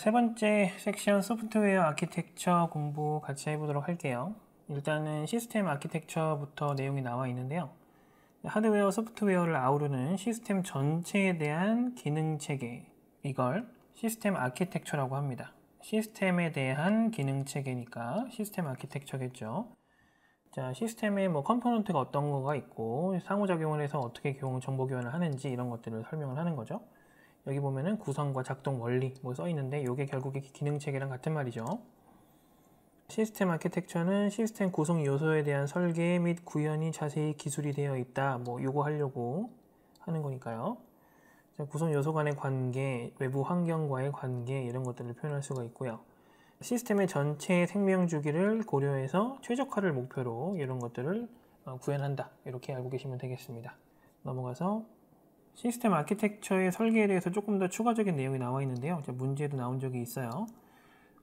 세 번째 섹션 소프트웨어 아키텍처 공부 같이 해보도록 할게요. 일단은 시스템 아키텍처부터 내용이 나와 있는데요. 하드웨어, 소프트웨어를 아우르는 시스템 전체에 대한 기능 체계 이걸 시스템 아키텍처라고 합니다. 시스템에 대한 기능 체계니까 시스템 아키텍처겠죠. 자, 시스템에 뭐 컴포넌트가 어떤 거가 있고 상호작용을 해서 어떻게 정보 교환을 하는지 이런 것들을 설명을 하는 거죠. 여기 보면은 구성과 작동 원리 뭐 써 있는데 이게 결국에 기능 체계랑 같은 말이죠. 시스템 아키텍처는 시스템 구성 요소에 대한 설계 및 구현이 자세히 기술이 되어 있다. 뭐 요거 하려고 하는 거니까요. 구성 요소 간의 관계, 외부 환경과의 관계 이런 것들을 표현할 수가 있고요. 시스템의 전체 생명 주기를 고려해서 최적화를 목표로 이런 것들을 어, 구현한다. 이렇게 알고 계시면 되겠습니다. 넘어가서 시스템 아키텍처의 설계에 대해서 조금 더 추가적인 내용이 나와 있는데요. 문제도 나온 적이 있어요.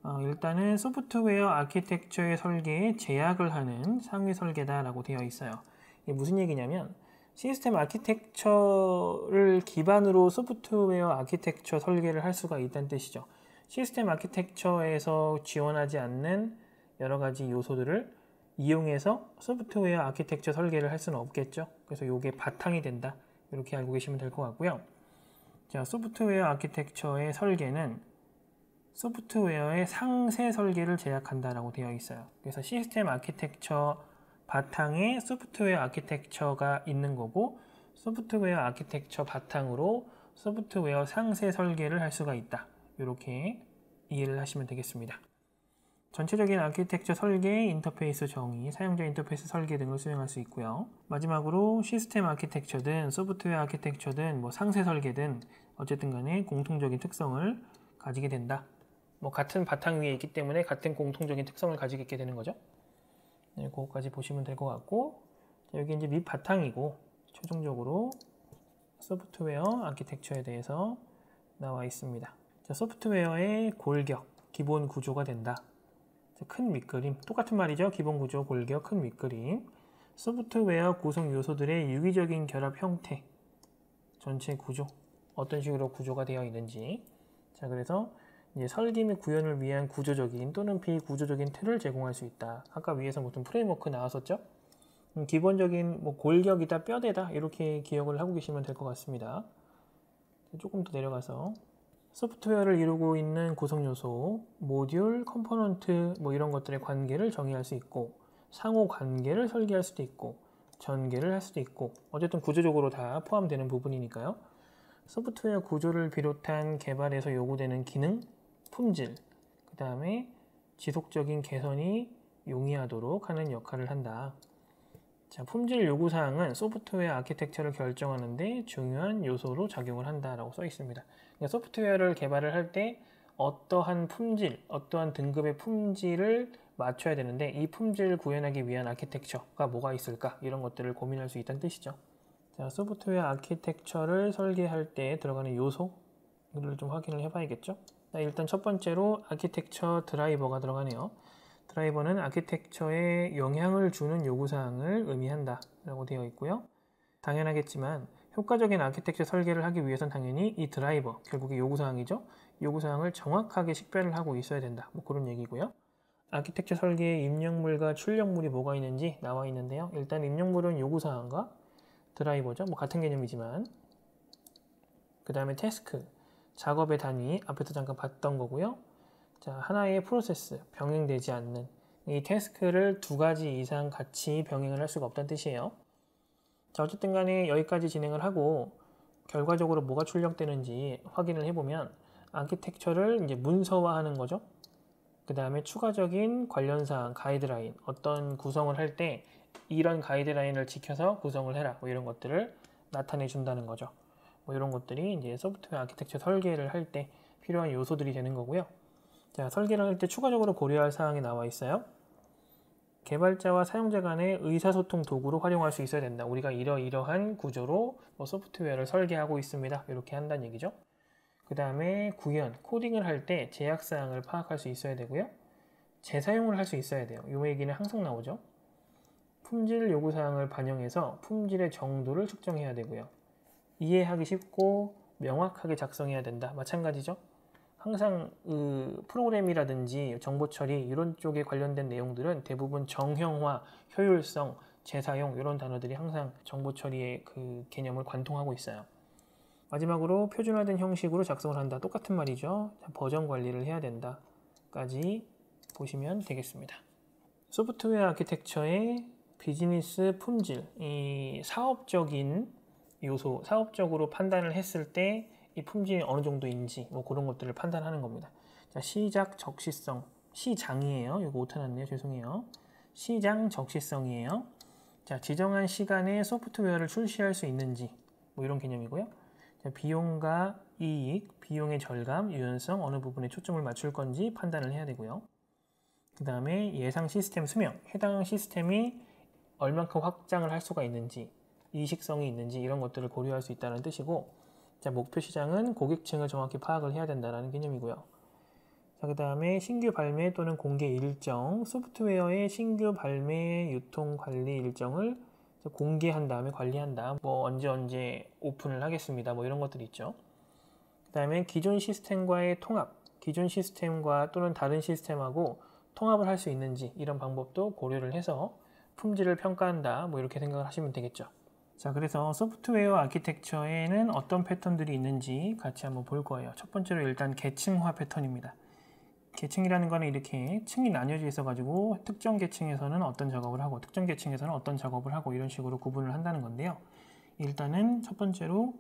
어, 일단은 소프트웨어 아키텍처의 설계에 제약을 하는 상위 설계다라고 되어 있어요. 이게 무슨 얘기냐면 시스템 아키텍처를 기반으로 소프트웨어 아키텍처 설계를 할 수가 있다는 뜻이죠. 시스템 아키텍처에서 지원하지 않는 여러 가지 요소들을 이용해서 소프트웨어 아키텍처 설계를 할 수는 없겠죠. 그래서 이게 바탕이 된다. 이렇게 알고 계시면 될 것 같고요. 자, 소프트웨어 아키텍처의 설계는 소프트웨어의 상세 설계를 제작한다라고 되어 있어요. 그래서 시스템 아키텍처 바탕에 소프트웨어 아키텍처가 있는 거고 소프트웨어 아키텍처 바탕으로 소프트웨어 상세 설계를 할 수가 있다. 이렇게 이해를 하시면 되겠습니다. 전체적인 아키텍처 설계, 인터페이스 정의, 사용자 인터페이스 설계 등을 수행할 수 있고요. 마지막으로 시스템 아키텍처든 소프트웨어 아키텍처든 뭐 상세 설계든 어쨌든 간에 공통적인 특성을 가지게 된다. 뭐 같은 바탕 위에 있기 때문에 같은 공통적인 특성을 가지게 있게 되는 거죠. 네, 그거까지 보시면 될 것 같고 여기 이제 밑 바탕이고 최종적으로 소프트웨어 아키텍처에 대해서 나와 있습니다. 자, 소프트웨어의 골격, 기본 구조가 된다. 큰 밑그림, 똑같은 말이죠. 기본 구조, 골격, 큰 밑그림. 소프트웨어 구성 요소들의 유기적인 결합 형태, 전체 구조, 어떤 식으로 구조가 되어 있는지. 자, 그래서 이제 설계 및 구현을 위한 구조적인 또는 비구조적인 틀을 제공할 수 있다. 아까 위에서 무슨 프레임워크 나왔었죠? 음, 기본적인 뭐 골격이다, 뼈대다 이렇게 기억을 하고 계시면 될 것 같습니다. 조금 더 내려가서 소프트웨어를 이루고 있는 구성 요소, 모듈, 컴포넌트 뭐 이런 것들의 관계를 정의할 수 있고 상호 관계를 설계할 수도 있고 전개를 할 수도 있고 어쨌든 구조적으로 다 포함되는 부분이니까요. 소프트웨어 구조를 비롯한 개발에서 요구되는 기능, 품질, 그 다음에 지속적인 개선이 용이하도록 하는 역할을 한다. 자, 품질 요구사항은 소프트웨어 아키텍처를 결정하는데 중요한 요소로 작용을 한다라고 써 있습니다. 그러니까 소프트웨어를 개발을 할 때 어떠한 품질, 어떠한 등급의 품질을 맞춰야 되는데 이 품질을 구현하기 위한 아키텍처가 뭐가 있을까 이런 것들을 고민할 수 있다는 뜻이죠. 자, 소프트웨어 아키텍처를 설계할 때 들어가는 요소를 좀 확인을 해봐야겠죠. 자, 일단 첫 번째로 아키텍처 드라이버가 들어가네요. 드라이버는 아키텍처에 영향을 주는 요구사항을 의미한다 라고 되어 있고요. 당연하겠지만 효과적인 아키텍처 설계를 하기 위해선 당연히 이 드라이버, 결국에 요구사항이죠. 요구사항을 정확하게 식별을 하고 있어야 된다. 뭐 그런 얘기고요. 아키텍처 설계에 입력물과 출력물이 뭐가 있는지 나와 있는데요. 일단 입력물은 요구사항과 드라이버죠. 뭐 같은 개념이지만 그 다음에 태스크, 작업의 단위 앞에서 잠깐 봤던 거고요. 자, 하나의 프로세스, 병행되지 않는 이 태스크를 두 가지 이상 같이 병행을 할 수가 없다는 뜻이에요. 자, 어쨌든 간에 여기까지 진행을 하고 결과적으로 뭐가 출력되는지 확인을 해보면 아키텍처를 이제 문서화하는 거죠. 그 다음에 추가적인 관련 사항, 가이드라인, 어떤 구성을 할 때 이런 가이드라인을 지켜서 구성을 해라 뭐 이런 것들을 나타내 준다는 거죠. 뭐 이런 것들이 이제 소프트웨어 아키텍처 설계를 할 때 필요한 요소들이 되는 거고요. 자, 설계를 할 때 추가적으로 고려할 사항이 나와 있어요. 개발자와 사용자 간의 의사소통 도구로 활용할 수 있어야 된다. 우리가 이러이러한 구조로 뭐 소프트웨어를 설계하고 있습니다. 이렇게 한다는 얘기죠. 그 다음에 구현, 코딩을 할 때 제약사항을 파악할 수 있어야 되고요. 재사용을 할 수 있어야 돼요. 이 얘기는 항상 나오죠. 품질 요구사항을 반영해서 품질의 정도를 측정해야 되고요. 이해하기 쉽고 명확하게 작성해야 된다. 마찬가지죠. 항상 그 프로그램이라든지 정보 처리 이런 쪽에 관련된 내용들은 대부분 정형화, 효율성, 재사용 이런 단어들이 항상 정보 처리의 그 개념을 관통하고 있어요. 마지막으로 표준화된 형식으로 작성을 한다. 똑같은 말이죠. 버전 관리를 해야 된다. 까지 보시면 되겠습니다. 소프트웨어 아키텍처의 비즈니스 품질, 이 사업적인 요소, 사업적으로 판단을 했을 때이 품질이 어느 정도인지 뭐 그런 것들을 판단하는 겁니다. 자, 시작 적시성 시장이에요. 이거 못해놨네요 죄송해요. 시장 적시성이에요. 자, 지정한 시간에 소프트웨어를 출시할 수 있는지 뭐 이런 개념이고요. 자, 비용과 이익, 비용의 절감, 유연성 어느 부분에 초점을 맞출 건지 판단을 해야 되고요. 그 다음에 예상 시스템 수명, 해당 시스템이 얼만큼 확장을 할 수가 있는지, 이식성이 있는지 이런 것들을 고려할 수 있다는 뜻이고 자, 목표 시장은 고객층을 정확히 파악을 해야 된다는 개념이고요. 자, 그 다음에 신규 발매 또는 공개 일정, 소프트웨어의 신규 발매 유통 관리 일정을 공개한 다음에 관리한다. 뭐 언제 언제 오픈을 하겠습니다. 뭐 이런 것들이 있죠. 그 다음에 기존 시스템과의 통합, 기존 시스템과 또는 다른 시스템하고 통합을 할 수 있는지 이런 방법도 고려를 해서 품질을 평가한다. 뭐 이렇게 생각을 하시면 되겠죠. 자 그래서 소프트웨어 아키텍처에는 어떤 패턴들이 있는지 같이 한번 볼 거예요 첫 번째로 일단 계층화 패턴입니다 계층이라는 거는 이렇게 층이 나뉘어져 있어 가지고 특정 계층에서는 어떤 작업을 하고 특정 계층에서는 어떤 작업을 하고 이런 식으로 구분을 한다는 건데요 일단은 첫 번째로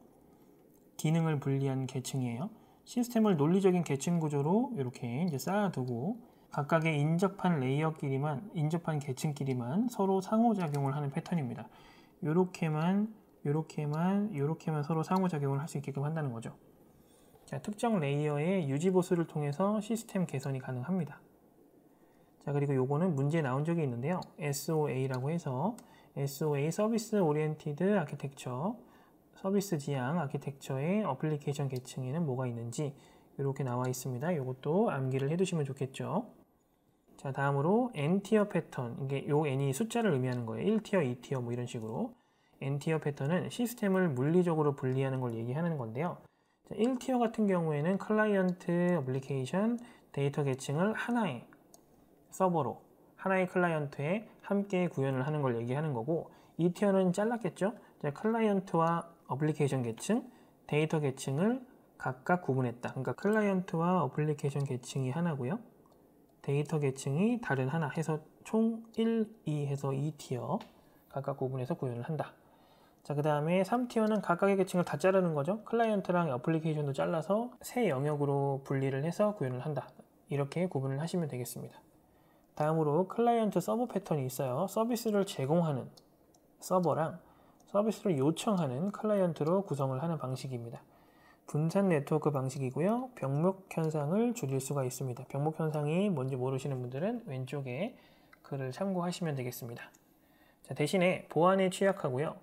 기능을 분리한 계층이에요 시스템을 논리적인 계층 구조로 이렇게 이제 쌓아두고 각각의 인접한 레이어끼리만 인접한 계층끼리만 서로 상호작용을 하는 패턴입니다 이렇게만이렇게만이렇게만 서로 상호작용을 할 수 있게끔 한다는 거죠. 자, 특정 레이어의 유지보수를 통해서 시스템 개선이 가능합니다. 자, 그리고 요거는 문제 나온 적이 있는데요. SOA라고 해서 SOA 서비스 오리엔티드 아키텍처 서비스 지향 아키텍처의 어플리케이션 계층에는 뭐가 있는지 이렇게 나와 있습니다. 이것도 암기를 해두시면 좋겠죠. 자 다음으로 N티어 패턴 이게 요 N이 숫자를 의미하는 거예요 1티어, 2티어 뭐 이런 식으로 N티어 패턴은 시스템을 물리적으로 분리하는 걸 얘기하는 건데요 자, 1티어 같은 경우에는 클라이언트, 어플리케이션, 데이터 계층을 하나의 서버로 하나의 클라이언트에 함께 구현을 하는 걸 얘기하는 거고 2티어는 잘랐겠죠 자, 클라이언트와 어플리케이션 계층, 데이터 계층을 각각 구분했다 그러니까 클라이언트와 어플리케이션 계층이 하나고요 데이터 계층이 다른 하나 해서 총 1, 2 해서 2티어 각각 구분해서 구현을 한다. 자, 그 다음에 3티어는 각각의 계층을 다 자르는 거죠. 클라이언트랑 어플리케이션도 잘라서 새 영역으로 분리를 해서 구현을 한다. 이렇게 구분을 하시면 되겠습니다. 다음으로 클라이언트 서버 패턴이 있어요. 서비스를 제공하는 서버랑 서비스를 요청하는 클라이언트로 구성을 하는 방식입니다. 분산 네트워크 방식이고요. 병목 현상을 줄일 수가 있습니다. 병목 현상이 뭔지 모르시는 분들은 왼쪽에 글을 참고하시면 되겠습니다. 자, 대신에 보안에 취약하고요.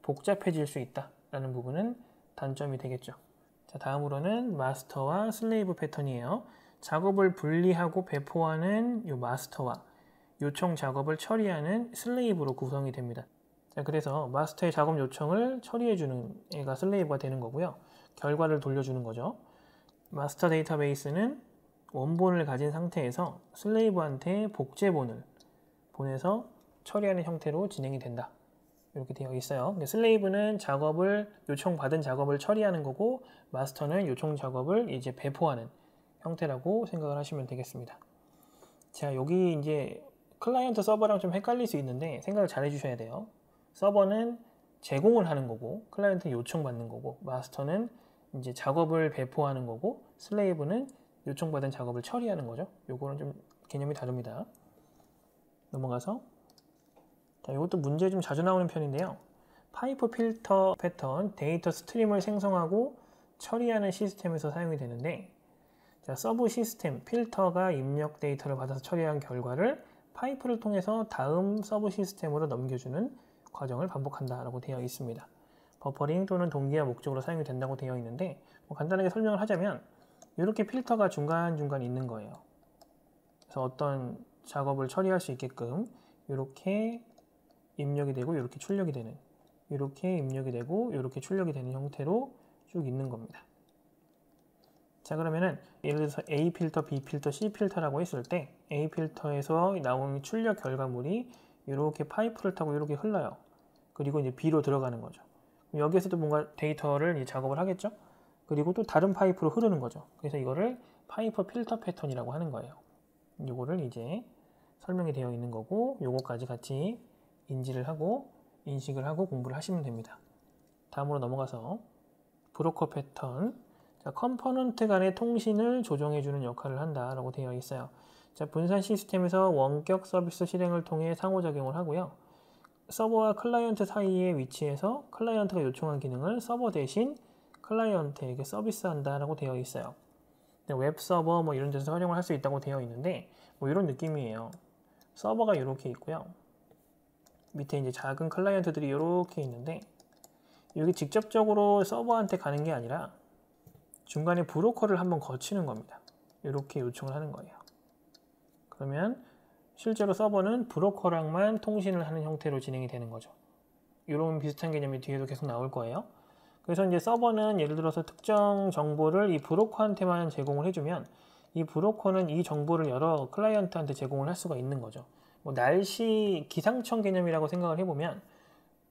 복잡해질 수 있다라는 부분은 단점이 되겠죠. 자, 다음으로는 마스터와 슬레이브 패턴이에요. 작업을 분리하고 배포하는 이 마스터와 요청 작업을 처리하는 슬레이브로 구성이 됩니다. 자, 그래서 마스터의 작업 요청을 처리해주는 애가 슬레이브가 되는 거고요. 결과를 돌려주는 거죠. 마스터 데이터베이스는 원본을 가진 상태에서 슬레이브한테 복제본을 보내서 처리하는 형태로 진행이 된다. 이렇게 되어 있어요. 슬레이브는 작업을 요청받은 작업을 처리하는 거고 마스터는 요청 작업을 이제 배포하는 형태라고 생각을 하시면 되겠습니다. 자, 여기 이제 클라이언트 서버랑 좀 헷갈릴 수 있는데 생각을 잘 해주셔야 돼요. 서버는 제공을 하는 거고 클라이언트 요청받는 거고 마스터는 이제 작업을 배포하는 거고 슬레이브는 요청받은 작업을 처리하는 거죠. 요거는 좀 개념이 다릅니다. 넘어가서 자, 이것도 문제 좀 자주 나오는 편인데요. 파이프 필터 패턴 데이터 스트림을 생성하고 처리하는 시스템에서 사용이 되는데 자, 서브 시스템 필터가 입력 데이터를 받아서 처리한 결과를 파이프를 통해서 다음 서브 시스템으로 넘겨주는 과정을 반복한다라고 되어 있습니다. 버퍼링 또는 동기화 목적으로 사용이 된다고 되어 있는데 뭐 간단하게 설명을 하자면 이렇게 필터가 중간중간 있는 거예요. 그래서 어떤 작업을 처리할 수 있게끔 이렇게 입력이 되고 이렇게 출력이 되는 이렇게 입력이 되고 이렇게 출력이 되는 형태로 쭉 있는 겁니다. 자 그러면은 예를 들어서 A 필터, B 필터, C 필터라고 했을 때 A 필터에서 나온 출력 결과물이 이렇게 파이프를 타고 이렇게 흘러요. 그리고 이제 B로 들어가는 거죠. 여기에서도 뭔가 데이터를 작업을 하겠죠. 그리고 또 다른 파이프로 흐르는 거죠. 그래서 이거를 파이프 필터 패턴이라고 하는 거예요. 이거를 이제 설명이 되어 있는 거고 이거까지 같이 인지를 하고 인식을 하고 공부를 하시면 됩니다. 다음으로 넘어가서 브로커 패턴 자, 컴포넌트 간의 통신을 조정해주는 역할을 한다라고 되어 있어요. 자, 분산 시스템에서 원격 서비스 실행을 통해 상호작용을 하고요. 서버와 클라이언트 사이에위치해서 클라이언트가 요청한 기능을 서버 대신 클라이언트에게 서비스한다라고 되어 있어요. 네, 웹 서버 뭐 이런 데서 활용을 할 수 있다고 되어 있는데 뭐 이런 느낌이에요. 서버가 이렇게 있고요. 밑에 이제 작은 클라이언트들이 이렇게 있는데 이게 직접적으로 서버한테 가는 게 아니라 중간에 브로커를 한번 거치는 겁니다. 이렇게 요청을 하는 거예요. 그러면 실제로 서버는 브로커랑만 통신을 하는 형태로 진행이 되는 거죠. 이런 비슷한 개념이 뒤에도 계속 나올 거예요. 그래서 이제 서버는 예를 들어서 특정 정보를 이 브로커한테만 제공을 해주면 이 브로커는 이 정보를 여러 클라이언트한테 제공을 할 수가 있는 거죠. 뭐 날씨 기상청 개념이라고 생각을 해보면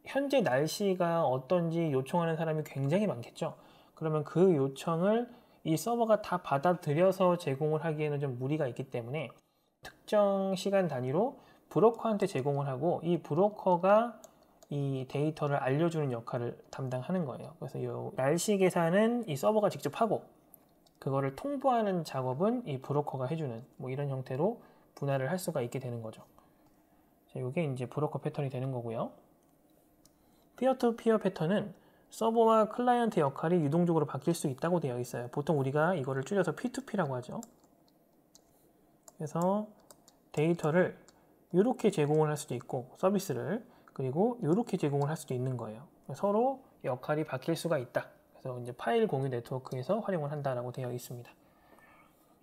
현재 날씨가 어떤지 요청하는 사람이 굉장히 많겠죠. 그러면 그 요청을 이 서버가 다 받아들여서 제공을 하기에는 좀 무리가 있기 때문에 특정 시간 단위로 브로커한테 제공을 하고 이 브로커가 이 데이터를 알려주는 역할을 담당하는 거예요. 그래서 요 날씨 계산은 이 서버가 직접 하고 그거를 통보하는 작업은 이 브로커가 해주는 뭐 이런 형태로 분할을 할 수가 있게 되는 거죠. 자, 이게 이제 브로커 패턴이 되는 거고요. 피어투피어 패턴은 서버와 클라이언트 역할이 유동적으로 바뀔 수 있다고 되어 있어요. 보통 우리가 이거를 줄여서 P2P라고 하죠. 그래서 데이터를 이렇게 제공을 할 수도 있고 서비스를 그리고 이렇게 제공을 할 수도 있는 거예요. 서로 역할이 바뀔 수가 있다. 그래서 이제 파일 공유 네트워크에서 활용을 한다라고 되어 있습니다.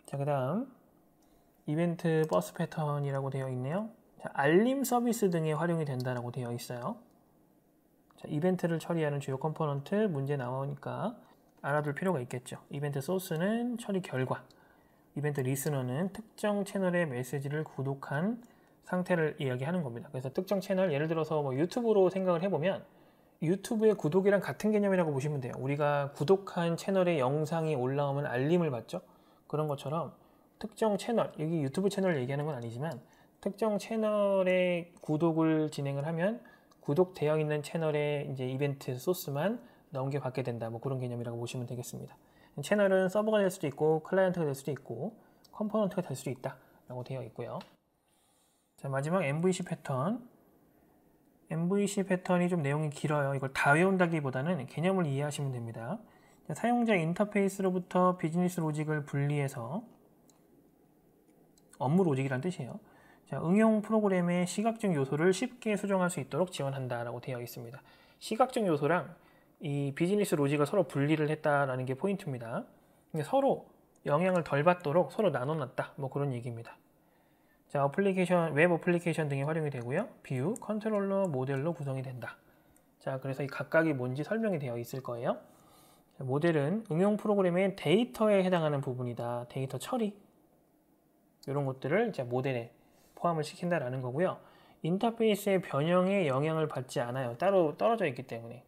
자, 그다음 이벤트 버스 패턴이라고 되어 있네요. 자, 알림 서비스 등에 활용이 된다라고 되어 있어요. 자, 이벤트를 처리하는 주요 컴포넌트 문제 나오니까 알아둘 필요가 있겠죠. 이벤트 소스는 처리 결과, 이벤트 리스너는 특정 채널의 메시지를 구독한 상태를 이야기하는 겁니다. 그래서 특정 채널, 예를 들어서 뭐 유튜브로 생각을 해보면 유튜브의 구독이랑 같은 개념이라고 보시면 돼요. 우리가 구독한 채널의 영상이 올라오면 알림을 받죠. 그런 것처럼 특정 채널, 여기 유튜브 채널 얘기하는 건 아니지만 특정 채널의 구독을 진행을 하면 구독되어 있는 채널의 이제 이벤트 소스만 넘겨받게 된다. 뭐 그런 개념이라고 보시면 되겠습니다. 채널은 서버가 될 수도 있고 클라이언트가 될 수도 있고 컴포넌트가 될 수도 있다 라고 되어 있고요 자 마지막 MVC 패턴 MVC 패턴이 좀 내용이 길어요 이걸 다 외운다기보다는 개념을 이해하시면 됩니다 사용자 인터페이스로부터 비즈니스 로직을 분리해서 업무 로직이란 뜻이에요 자, 응용 프로그램의 시각적 요소를 쉽게 수정할 수 있도록 지원한다라고 되어 있습니다. 시각적 요소랑 이 비즈니스 로직을 서로 분리를 했다라는 게 포인트입니다. 서로 영향을 덜 받도록 서로 나눠놨다. 뭐 그런 얘기입니다. 자, 어플리케이션, 웹 어플리케이션 등이 활용이 되고요. 뷰, 컨트롤러, 모델로 구성이 된다. 자, 그래서 이 각각이 뭔지 설명이 되어 있을 거예요. 자, 모델은 응용 프로그램의 데이터에 해당하는 부분이다. 데이터 처리. 이런 것들을 이제 모델에 포함을 시킨다라는 거고요. 인터페이스의 변형에 영향을 받지 않아요. 따로 떨어져 있기 때문에.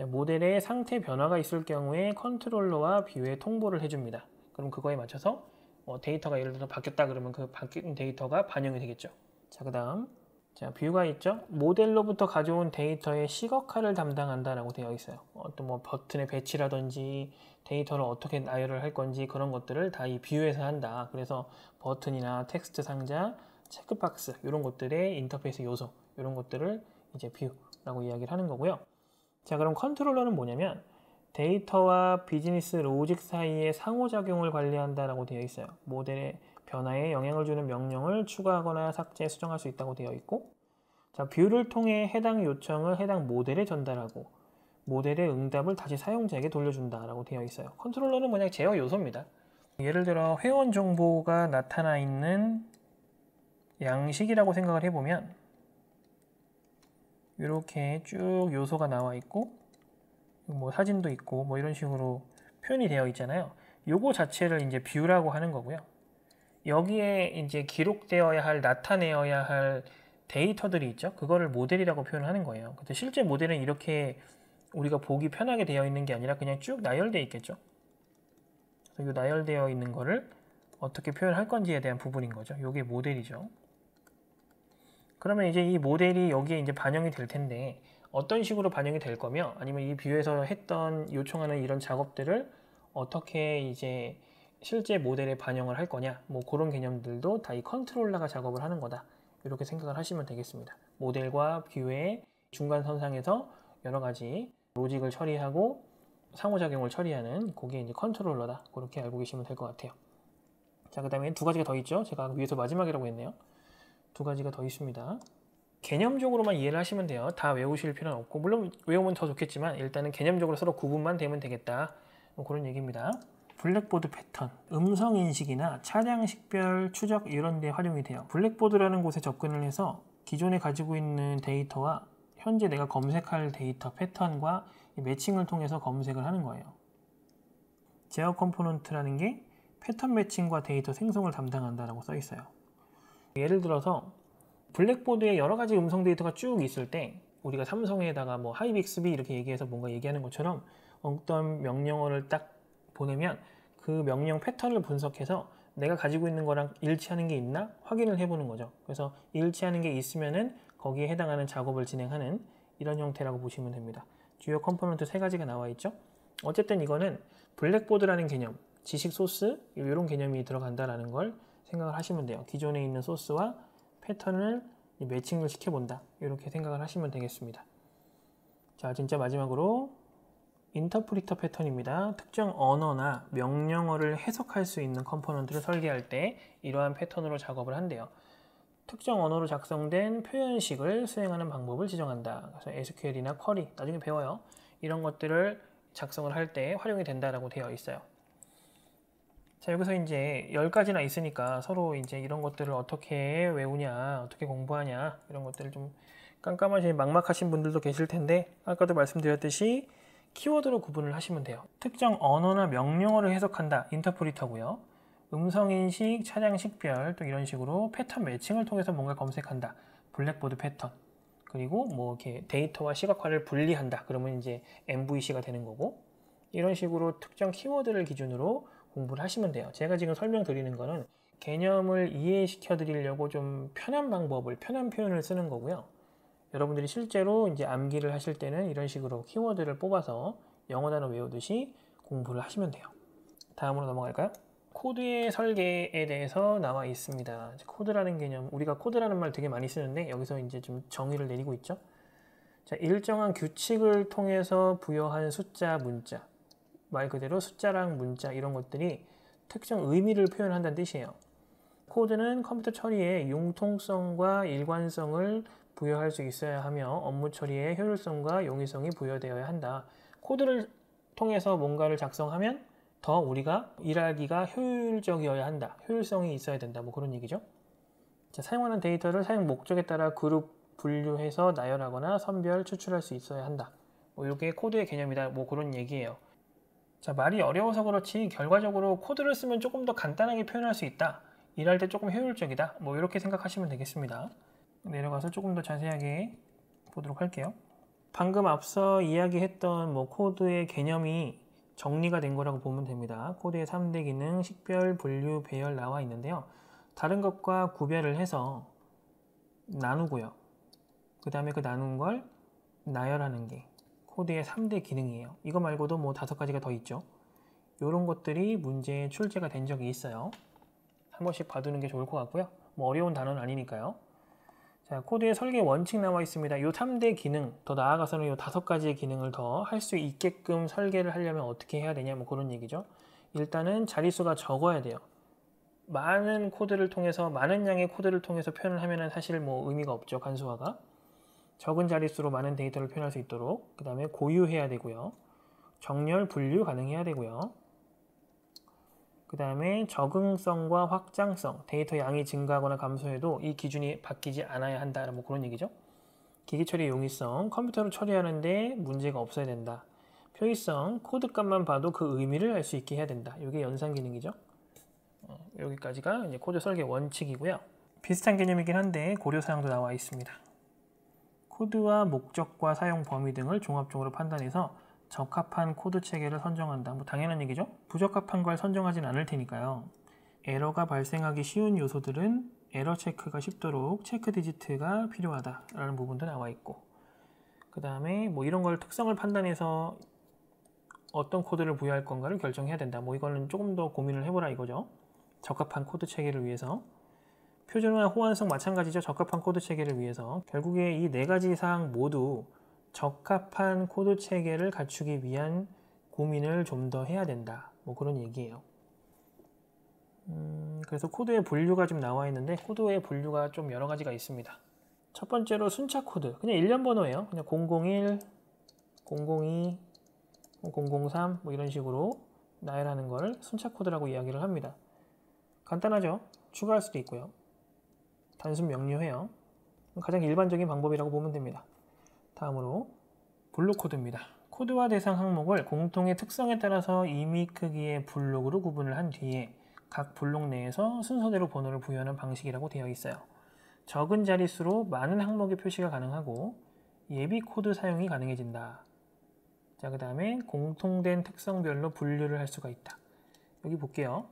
네, 모델의 상태 변화가 있을 경우에 컨트롤러와 뷰에 통보를 해줍니다. 그럼 그거에 맞춰서 어, 데이터가 예를 들어 바뀌었다 그러면 그 바뀐 데이터가 반영이 되겠죠. 자, 그 다음 자, 뷰가 있죠. 모델로부터 가져온 데이터의 시각화를 담당한다라고 되어 있어요. 어떤 뭐 버튼의 배치라든지 데이터를 어떻게 나열을 할 건지 그런 것들을 다 이 뷰에서 한다. 그래서 버튼이나 텍스트 상자, 체크박스 이런 것들의 인터페이스 요소 이런 것들을 이제 뷰라고 이야기를 하는 거고요. 자 그럼 컨트롤러는 뭐냐면 데이터와 비즈니스 로직 사이의 상호작용을 관리한다라고 되어 있어요. 모델의 변화에 영향을 주는 명령을 추가하거나 삭제, 수정할 수 있다고 되어 있고 자 뷰를 통해 해당 요청을 해당 모델에 전달하고 모델의 응답을 다시 사용자에게 돌려준다라고 되어 있어요. 컨트롤러는 그냥 제어 요소입니다. 예를 들어 회원 정보가 나타나 있는 양식이라고 생각을 해보면 이렇게 쭉 요소가 나와 있고 뭐 사진도 있고 뭐 이런 식으로 표현이 되어 있잖아요. 요거 자체를 이제 뷰라고 하는 거고요. 여기에 이제 기록되어야 할 나타내어야 할 데이터들이 있죠. 그거를 모델이라고 표현하는 거예요. 근데 실제 모델은 이렇게 우리가 보기 편하게 되어 있는 게 아니라 그냥 쭉 나열되어 있겠죠. 그래서 이 나열되어 있는 거를 어떻게 표현할 건지에 대한 부분인 거죠. 이게 모델이죠. 그러면 이제 이 모델이 여기에 이제 반영이 될 텐데 어떤 식으로 반영이 될 거며 아니면 이 뷰에서 했던 요청하는 이런 작업들을 어떻게 이제 실제 모델에 반영을 할 거냐 뭐 그런 개념들도 다 이 컨트롤러가 작업을 하는 거다 이렇게 생각을 하시면 되겠습니다 모델과 뷰의 중간선상에서 여러 가지 로직을 처리하고 상호작용을 처리하는 그게 이제 컨트롤러다 그렇게 알고 계시면 될 것 같아요 자 그 다음에 두 가지가 더 있죠 제가 그 위에서 마지막이라고 했네요 두 가지가 더 있습니다. 개념적으로만 이해를 하시면 돼요. 다 외우실 필요는 없고 물론 외우면 더 좋겠지만 일단은 개념적으로 서로 구분만 되면 되겠다. 뭐 그런 얘기입니다. 블랙보드 패턴, 음성 인식이나 차량 식별 추적 이런 데 활용이 돼요. 블랙보드라는 곳에 접근을 해서 기존에 가지고 있는 데이터와 현재 내가 검색할 데이터 패턴과 매칭을 통해서 검색을 하는 거예요. 제어 컴포넌트라는 게 패턴 매칭과 데이터 생성을 담당한다라고 써 있어요. 예를 들어서 블랙보드에 여러 가지 음성 데이터가 쭉 있을 때 우리가 삼성에다가 뭐 하이빅스비 이렇게 얘기해서 뭔가 얘기하는 것처럼 어떤 명령어를 딱 보내면 그 명령 패턴을 분석해서 내가 가지고 있는 거랑 일치하는 게 있나 확인을 해보는 거죠. 그래서 일치하는 게 있으면은 거기에 해당하는 작업을 진행하는 이런 형태라고 보시면 됩니다. 주요 컴포넌트 세 가지가 나와 있죠. 어쨌든 이거는 블랙보드라는 개념, 지식 소스 이런 개념이 들어간다라는 걸 생각을 하시면 돼요. 기존에 있는 소스와 패턴을 매칭을 시켜본다. 이렇게 생각을 하시면 되겠습니다. 자, 진짜 마지막으로 인터프리터 패턴입니다. 특정 언어나 명령어를 해석할 수 있는 컴포넌트를 설계할 때 이러한 패턴으로 작업을 한대요. 특정 언어로 작성된 표현식을 수행하는 방법을 지정한다. 그래서 SQL이나 쿼리, 나중에 배워요. 이런 것들을 작성을 할 때 활용이 된다라고 되어 있어요. 자 여기서 이제 10가지나 있으니까 서로 이제 이런 것들을 어떻게 외우냐 어떻게 공부하냐 이런 것들을 좀 깜깜하신 막막하신 분들도 계실 텐데 아까도 말씀드렸듯이 키워드로 구분을 하시면 돼요 특정 언어나 명령어를 해석한다 인터프리터고요 음성인식, 차량식별 또 이런 식으로 패턴 매칭을 통해서 뭔가 검색한다 블랙보드 패턴 그리고 뭐 이렇게 데이터와 시각화를 분리한다 그러면 이제 MVC가 되는 거고 이런 식으로 특정 키워드를 기준으로 공부를 하시면 돼요. 제가 지금 설명드리는 거는 개념을 이해시켜 드리려고 좀 편한 방법을, 편한 표현을 쓰는 거고요. 여러분들이 실제로 이제 암기를 하실 때는 이런 식으로 키워드를 뽑아서 영어 단어 외우듯이 공부를 하시면 돼요. 다음으로 넘어갈까요? 코드의 설계에 대해서 나와 있습니다. 코드라는 개념, 우리가 코드라는 말 되게 많이 쓰는데 여기서 이제 좀 정의를 내리고 있죠. 자, 일정한 규칙을 통해서 부여한 숫자, 문자. 말 그대로 숫자랑 문자 이런 것들이 특정 의미를 표현한다는 뜻이에요. 코드는 컴퓨터 처리에 융통성과 일관성을 부여할 수 있어야 하며 업무 처리에 효율성과 용이성이 부여되어야 한다. 코드를 통해서 뭔가를 작성하면 더 우리가 일하기가 효율적이어야 한다. 효율성이 있어야 된다. 뭐 그런 얘기죠. 자, 사용하는 데이터를 사용 목적에 따라 그룹 분류해서 나열하거나 선별, 추출할 수 있어야 한다. 뭐 이게 코드의 개념이다. 뭐 그런 얘기예요. 자, 말이 어려워서 그렇지 결과적으로 코드를 쓰면 조금 더 간단하게 표현할 수 있다. 일할 때 조금 효율적이다. 뭐 이렇게 생각하시면 되겠습니다. 내려가서 조금 더 자세하게 보도록 할게요. 방금 앞서 이야기했던 뭐 코드의 개념이 정리가 된 거라고 보면 됩니다. 코드의 3대 기능, 식별, 분류, 배열 나와 있는데요. 다른 것과 구별을 해서 나누고요. 그 다음에 그 나눈 걸 나열하는 게 코드의 3대 기능이에요. 이거 말고도 뭐 다섯 가지가 더 있죠. 이런 것들이 문제에 출제가 된 적이 있어요. 한 번씩 봐두는 게 좋을 것 같고요. 뭐 어려운 단어는 아니니까요. 자, 코드의 설계 원칙 나와 있습니다. 이 3대 기능, 더 나아가서는 이 다섯 가지의 기능을 더 할 수 있게끔 설계를 하려면 어떻게 해야 되냐, 뭐 그런 얘기죠. 일단은 자릿수가 적어야 돼요. 많은 코드를 통해서, 많은 양의 코드를 통해서 표현을 하면 사실 뭐 의미가 없죠, 간소화가 적은 자릿수로 많은 데이터를 표현할 수 있도록 그 다음에 고유해야 되고요. 정렬, 분류 가능해야 되고요. 그 다음에 적응성과 확장성, 데이터 양이 증가하거나 감소해도 이 기준이 바뀌지 않아야 한다 뭐 그런 얘기죠. 기기 처리 용이성, 컴퓨터로 처리하는데 문제가 없어야 된다. 표의성, 코드 값만 봐도 그 의미를 알 수 있게 해야 된다. 이게 연산 기능이죠. 어, 여기까지가 이제 코드 설계 원칙이고요. 비슷한 개념이긴 한데 고려 사항도 나와 있습니다. 코드와 목적과 사용 범위 등을 종합적으로 판단해서 적합한 코드 체계를 선정한다. 뭐 당연한 얘기죠. 부적합한 걸 선정하진 않을 테니까요. 에러가 발생하기 쉬운 요소들은 에러 체크가 쉽도록 체크 디지트가 필요하다라는 부분도 나와 있고 그 다음에 뭐 이런 걸 특성을 판단해서 어떤 코드를 부여할 건가를 결정해야 된다. 뭐 이거는 조금 더 고민을 해보라 이거죠. 적합한 코드 체계를 위해서 표준화 호환성 마찬가지죠. 적합한 코드 체계를 위해서 결국에 이 네 가지 사항 모두 적합한 코드 체계를 갖추기 위한 고민을 좀 더 해야 된다. 뭐 그런 얘기예요. 음, 그래서 코드의 분류가 좀 나와 있는데 코드의 분류가 좀 여러 가지가 있습니다. 첫 번째로 순차 코드. 그냥 일련 번호예요. 그냥 001, 002, 003뭐 이런 식으로 나열하는 걸 순차 코드라고 이야기를 합니다. 간단하죠? 추가할 수도 있고요. 단순 명료해요. 가장 일반적인 방법이라고 보면 됩니다. 다음으로 블록 코드입니다. 코드와 대상 항목을 공통의 특성에 따라서 이미 크기의 블록으로 구분을 한 뒤에 각 블록 내에서 순서대로 번호를 부여하는 방식이라고 되어 있어요. 적은 자릿수로 많은 항목의 표시가 가능하고 예비 코드 사용이 가능해진다. 자, 그 다음에 공통된 특성별로 분류를 할 수가 있다. 여기 볼게요.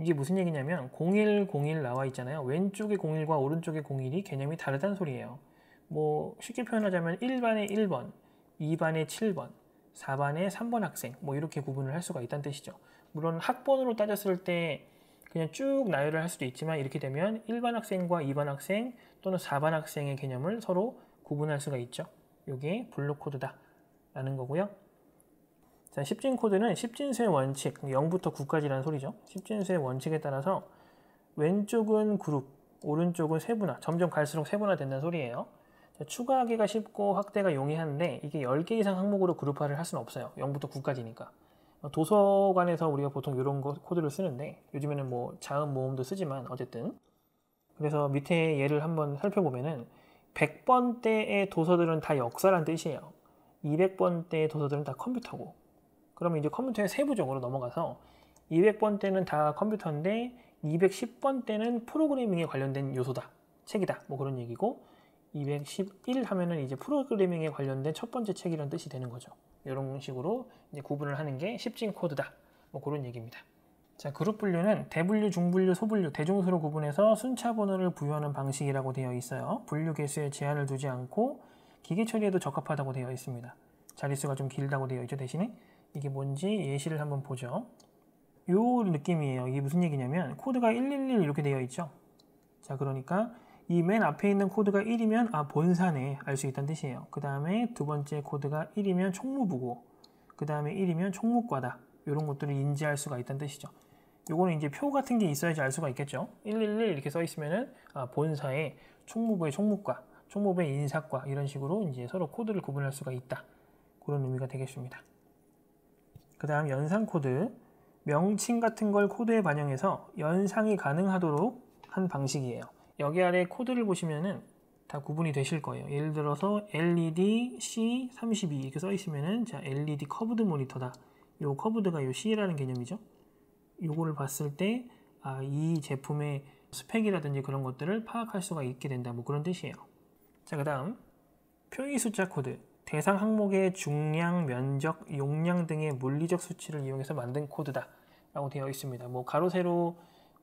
이게 무슨 얘기냐면 0101 나와 있잖아요. 왼쪽의 01과 오른쪽의 01이 개념이 다르다는 소리예요. 뭐 쉽게 표현하자면 1반에 1번, 2반에 7번, 4반에 3번 학생 뭐 이렇게 구분을 할 수가 있다는 뜻이죠. 물론 학번으로 따졌을 때 그냥 쭉 나열을 할 수도 있지만 이렇게 되면 1반 학생과 2반 학생 또는 4반 학생의 개념을 서로 구분할 수가 있죠. 이게 블록 코드다 라는 거고요. 자, 0진 코드는 십진수의 원칙, 0부터 9까지라는 소리죠. 1 0진수의 원칙에 따라서 왼쪽은 그룹, 오른쪽은 세분화, 점점 갈수록 세분화된다는 소리예요. 자, 추가하기가 쉽고 확대가 용이한데 이게 10개 이상 항목으로 그룹화를 할 수는 없어요. 0부터 9까지니까. 어, 도서관에서 우리가 보통 이런 거 코드를 쓰는데 요즘에는 뭐 자음 모음도 쓰지만 어쨌든 그래서 밑에 예를 한번 살펴보면은 100번대의 도서들은 다 역사란 뜻이에요. 200번대의 도서들은 다 컴퓨터고 그러면 이제 컴퓨터의 세부적으로 넘어가서 200번 때는 다 컴퓨터인데 210번 때는 프로그래밍에 관련된 요소다. 책이다. 뭐 그런 얘기고 211 하면은 이제 프로그래밍에 관련된 첫 번째 책이라는 뜻이 되는 거죠. 이런 식으로 이제 구분을 하는 게 십진 코드다. 뭐 그런 얘기입니다. 자, 그룹 분류는 대분류, 중분류, 소분류, 대중수로 구분해서 순차 번호를 부여하는 방식이라고 되어 있어요. 분류 개수에 제한을 두지 않고 기계 처리에도 적합하다고 되어 있습니다. 자릿수가 좀 길다고 되어 있죠, 대신에. 이게 뭔지 예시를 한번 보죠. 요 느낌이에요. 이게 무슨 얘기냐면 코드가 111 이렇게 되어 있죠. 자 그러니까 이 맨 앞에 있는 코드가 1이면 아 본사네 알 수 있다는 뜻이에요. 그 다음에 두 번째 코드가 1이면 총무부고 그 다음에 1이면 총무과다. 이런 것들을 인지할 수가 있다는 뜻이죠. 요거는 이제 표 같은 게 있어야지 알 수가 있겠죠. 111 이렇게 써 있으면은 아, 본사의 총무부의 총무과, 총무부의 인사과 이런 식으로 이제 서로 코드를 구분할 수가 있다. 그런 의미가 되겠습니다. 그 다음 연상 코드, 명칭 같은 걸 코드에 반영해서 연상이 가능하도록 한 방식이에요. 여기 아래 코드를 보시면은 다 구분이 되실 거예요. 예를 들어서 LED C32 이렇게 써 있으면은 자 LED 커브드 모니터다. 요 커브드가 요 C라는 개념이죠. 요거를 봤을 때 아, 이 제품의 스펙이라든지 그런 것들을 파악할 수가 있게 된다. 뭐 그런 뜻이에요. 자, 그다음 표의 숫자 코드. 대상 항목의 중량, 면적, 용량 등의 물리적 수치를 이용해서 만든 코드다 라고 되어 있습니다. 뭐 가로 세로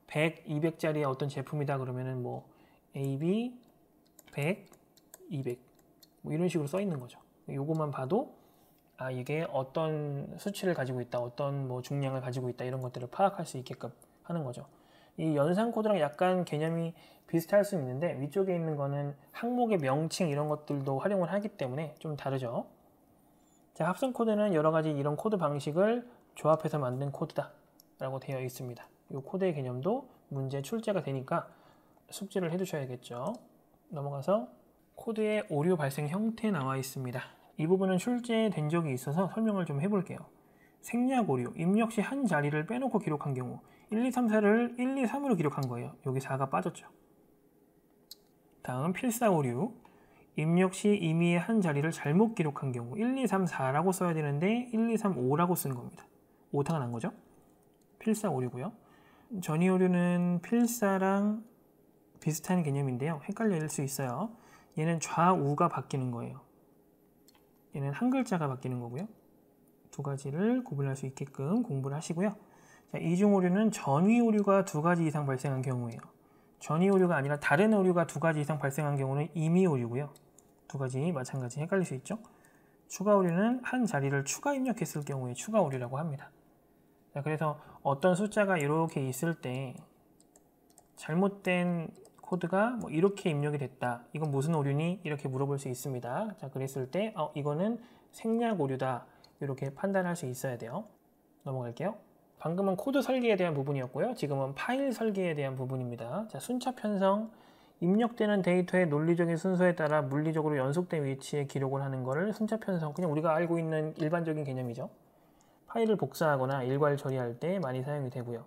100, 200짜리의 어떤 제품이다 그러면은 뭐 AB 100, 200뭐 이런 식으로 써 있는 거죠. 요것만 봐도 아 이게 어떤 수치를 가지고 있다, 어떤 뭐 중량을 가지고 있다 이런 것들을 파악할 수 있게끔 하는 거죠. 이 연산 코드랑 약간 개념이 비슷할 수 있는데 위쪽에 있는 거는 항목의 명칭 이런 것들도 활용을 하기 때문에 좀 다르죠. 자, 합성 코드는 여러 가지 이런 코드 방식을 조합해서 만든 코드다 라고 되어 있습니다. 이 코드의 개념도 문제 출제가 되니까 숙지를 해두셔야겠죠. 넘어가서 코드의 오류 발생 형태 나와 있습니다. 이 부분은 출제된 적이 있어서 설명을 좀 해볼게요. 생략 오류, 입력시 한 자리를 빼놓고 기록한 경우 1, 2, 3, 4를 1, 2, 3으로 기록한 거예요. 여기 4가 빠졌죠. 다음 필사 오류, 입력시 임의의 한 자리를 잘못 기록한 경우 1, 2, 3, 4라고 써야 되는데 1, 2, 3, 5라고 쓴 겁니다. 오타가 난 거죠. 필사 오류고요. 전이 오류는 필사랑 비슷한 개념인데요. 헷갈릴 수 있어요. 얘는 좌우가 바뀌는 거예요. 얘는 한 글자가 바뀌는 거고요. 두 가지를 구분할 수 있게끔 공부를 하시고요. 자, 이중 오류는 전위 오류가 두 가지 이상 발생한 경우예요. 전위 오류가 아니라 다른 오류가 두 가지 이상 발생한 경우는 임의 오류고요. 두 가지 마찬가지 헷갈릴 수 있죠. 추가 오류는 한 자리를 추가 입력했을 경우에 추가 오류라고 합니다. 자, 그래서 어떤 숫자가 이렇게 있을 때 잘못된 코드가 뭐 이렇게 입력이 됐다. 이건 무슨 오류니? 이렇게 물어볼 수 있습니다. 자, 그랬을 때 어, 이거는 생략 오류다. 이렇게 판단할 수 있어야 돼요. 넘어갈게요. 방금은 코드 설계에 대한 부분이었고요. 지금은 파일 설계에 대한 부분입니다. 자, 순차 편성, 입력되는 데이터의 논리적인 순서에 따라 물리적으로 연속된 위치에 기록을 하는 것을 순차 편성, 그냥 우리가 알고 있는 일반적인 개념이죠. 파일을 복사하거나 일괄 처리할 때 많이 사용이 되고요.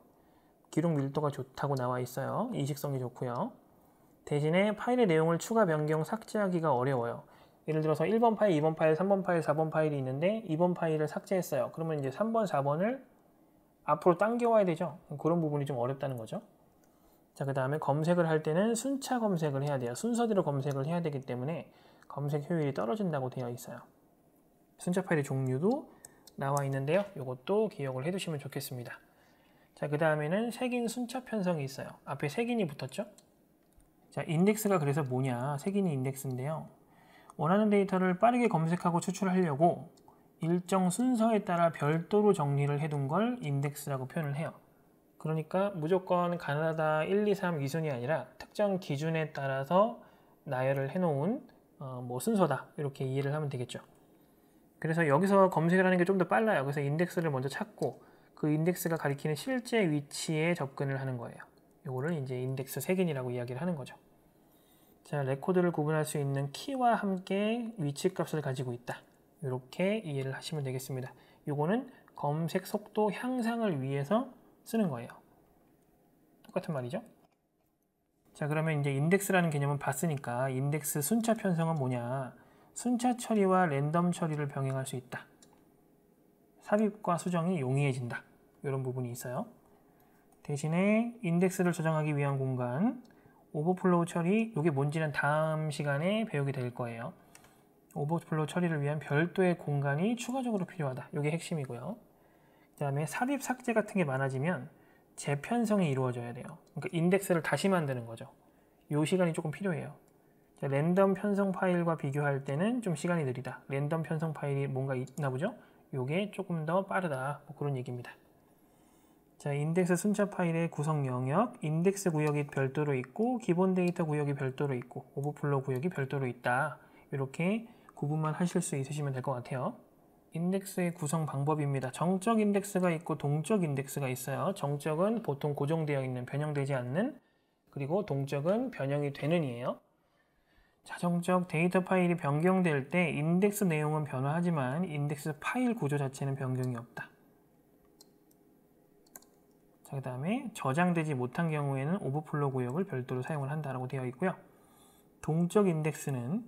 기록 밀도가 좋다고 나와 있어요. 이식성이 좋고요. 대신에 파일의 내용을 추가 변경, 삭제하기가 어려워요. 예를 들어서 1번 파일, 2번 파일, 3번 파일, 4번 파일이 있는데 2번 파일을 삭제했어요. 그러면 이제 3번, 4번을 앞으로 당겨와야 되죠. 그런 부분이 좀 어렵다는 거죠. 자, 그 다음에 검색을 할 때는 순차 검색을 해야 돼요. 순서대로 검색을 해야 되기 때문에 검색 효율이 떨어진다고 되어 있어요. 순차 파일의 종류도 나와 있는데요. 이것도 기억을 해두시면 좋겠습니다. 자, 그 다음에는 색인 순차 편성이 있어요. 앞에 색인이 붙었죠? 자, 인덱스가 그래서 뭐냐? 색인이 인덱스인데요. 원하는 데이터를 빠르게 검색하고 추출하려고 일정 순서에 따라 별도로 정리를 해둔 걸 인덱스라고 표현을 해요. 그러니까 무조건 가나다 1, 2, 3 기준이 아니라 특정 기준에 따라서 나열을 해놓은 어, 뭐 순서다 이렇게 이해를 하면 되겠죠. 그래서 여기서 검색을 하는 게 좀 더 빨라요. 그래서 인덱스를 먼저 찾고 그 인덱스가 가리키는 실제 위치에 접근을 하는 거예요. 이거를 이제 인덱스 색인이라고 이야기를 하는 거죠. 자, 레코드를 구분할 수 있는 키와 함께 위치 값을 가지고 있다. 이렇게 이해를 하시면 되겠습니다. 이거는 검색 속도 향상을 위해서 쓰는 거예요. 똑같은 말이죠. 자, 그러면 이제 인덱스라는 개념은 봤으니까 인덱스 순차 편성은 뭐냐? 순차 처리와 랜덤 처리를 병행할 수 있다. 삽입과 수정이 용이해진다. 이런 부분이 있어요. 대신에 인덱스를 저장하기 위한 공간, 오버플로우 처리 이게 뭔지는 다음 시간에 배우게 될 거예요. 오버플로우 처리를 위한 별도의 공간이 추가적으로 필요하다. 이게 핵심이고요. 그 다음에 삽입 삭제 같은 게 많아지면 재편성이 이루어져야 돼요. 그러니까 인덱스를 다시 만드는 거죠. 이 시간이 조금 필요해요. 자, 랜덤 편성 파일과 비교할 때는 좀 시간이 느리다. 랜덤 편성 파일이 뭔가 있나 보죠? 이게 조금 더 빠르다. 뭐 그런 얘기입니다. 자, 인덱스 순차 파일의 구성 영역, 인덱스 구역이 별도로 있고 기본 데이터 구역이 별도로 있고 오버플로 구역이 별도로 있다. 이렇게 구분만 하실 수 있으시면 될 것 같아요. 인덱스의 구성 방법입니다. 정적 인덱스가 있고 동적 인덱스가 있어요. 정적은 보통 고정되어 있는 변형되지 않는 그리고 동적은 변형이 되는 이에요. 자정적 데이터 파일이 변경될 때 인덱스 내용은 변화하지만 인덱스 파일 구조 자체는 변경이 없다. 자, 그 다음에 저장되지 못한 경우에는 오버플로 구역을 별도로 사용을 한다라고 되어 있고요. 동적 인덱스는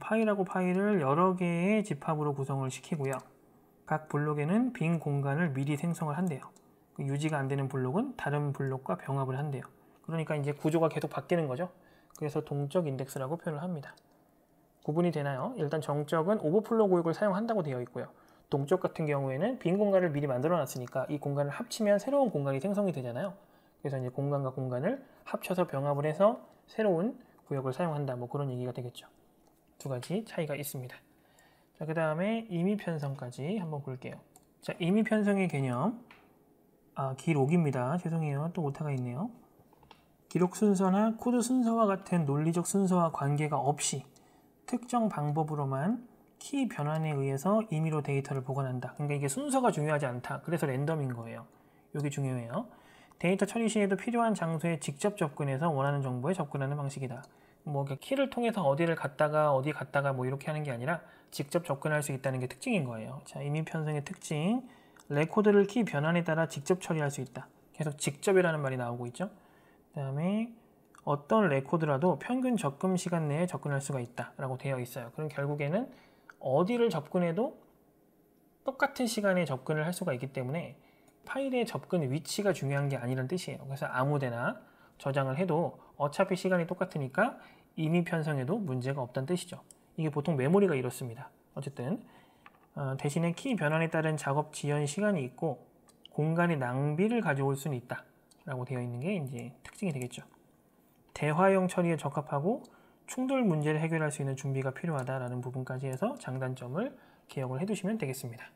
파일하고 파일을 여러 개의 집합으로 구성을 시키고요. 각 블록에는 빈 공간을 미리 생성을 한대요. 그 유지가 안 되는 블록은 다른 블록과 병합을 한대요. 그러니까 이제 구조가 계속 바뀌는 거죠. 그래서 동적 인덱스라고 표현을 합니다. 구분이 되나요? 일단 정적은 오버플로 구역을 사용한다고 되어 있고요. 동쪽 같은 경우에는 빈 공간을 미리 만들어 놨으니까 이 공간을 합치면 새로운 공간이 생성이 되잖아요. 그래서 이제 공간과 공간을 합쳐서 병합을 해서 새로운 구역을 사용한다. 뭐 그런 얘기가 되겠죠. 두 가지 차이가 있습니다. 자, 그 다음에 임의 편성까지 한번 볼게요. 자, 임의 편성의 개념. 아, 기록입니다. 죄송해요. 또 오타가 있네요. 기록 순서나 코드 순서와 같은 논리적 순서와 관계가 없이 특정 방법으로만 키 변환에 의해서 임의로 데이터를 보관한다. 그러니까 이게 순서가 중요하지 않다. 그래서 랜덤인 거예요. 이게 중요해요. 데이터 처리 시에도 필요한 장소에 직접 접근해서 원하는 정보에 접근하는 방식이다. 뭐 키를 통해서 어디를 갔다가 어디 갔다가 뭐 이렇게 하는 게 아니라 직접 접근할 수 있다는 게 특징인 거예요. 자, 임의 편성의 특징. 레코드를 키 변환에 따라 직접 처리할 수 있다. 계속 직접이라는 말이 나오고 있죠. 그다음에 어떤 레코드라도 평균 접근 시간 내에 접근할 수가 있다라고 되어 있어요. 그럼 결국에는 어디를 접근해도 똑같은 시간에 접근을 할 수가 있기 때문에 파일의 접근 위치가 중요한 게 아니란 뜻이에요. 그래서 아무데나 저장을 해도 어차피 시간이 똑같으니까 이미 편성해도 문제가 없다는 뜻이죠. 이게 보통 메모리가 이렇습니다. 어쨌든 어, 대신에 키 변환에 따른 작업 지연 시간이 있고 공간의 낭비를 가져올 수는 있다 라고 되어 있는 게 이제 특징이 되겠죠. 대화용 처리에 적합하고 충돌 문제를 해결할 수 있는 준비가 필요하다라는 부분까지 해서 장단점을 기억을 해두시면 되겠습니다.